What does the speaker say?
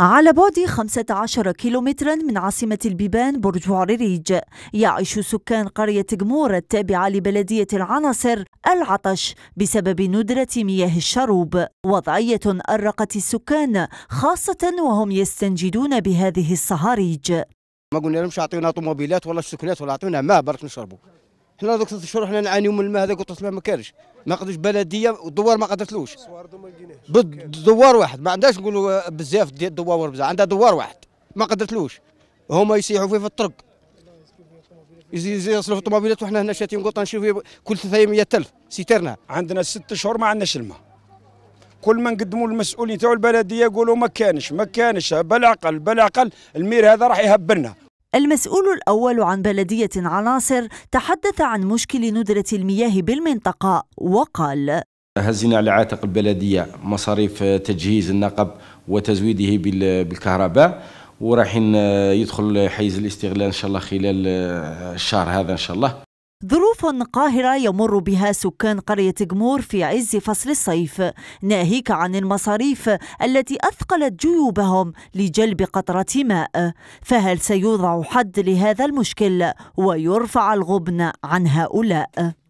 على بعد 15 كيلومترا من عاصمة البيبان برج عريريج يعيش سكان قرية جمور التابعة لبلدية العناصر العطش بسبب ندرة مياه الشروب وضعية أرقت السكان خاصة وهم يستنجدون بهذه الصهاريج ما قلنا لهمش اعطينا طوموبيلات ولا سكنات ولا اعطينا ماء برك نشربوا حنا هذوك ثلاث شهور حنا نعانيو من الماء هذا قلت الماء ما كانش ما قدرش بلديه والدوار ما قدرتلوش دوار واحد ما عندهاش نقولوا بزاف ديال الدوار بزاف عندها دوار واحد ما قدرتلوش هما يسيحوا فيه في الطرق يصلوا في الطوموبيلات وحنا هنا شاتين قلت نشوف كل ثلاثه 100000 سيترنا عندنا ست شهور ما عندناش الماء كل ما نقدموا للمسؤولين تاع البلديه يقولوا ما كانش ما كانش بالعقل بالعقل المير هذا راح يهبلنا المسؤول الأول عن بلدية عناصر تحدث عن مشكل ندرة المياه بالمنطقة وقال هزينا على عاتق البلدية مصاريف تجهيز النقب وتزويده بالكهرباء ورايحين يدخل حيز الاستغلال ان شاء الله خلال الشهر هذا ان شاء الله ظروف قاهرة يمر بها سكان قرية جمور في عز فصل الصيف ناهيك عن المصاريف التي أثقلت جيوبهم لجلب قطرة ماء فهل سيوضع حد لهذا المشكل ويرفع الغبن عن هؤلاء؟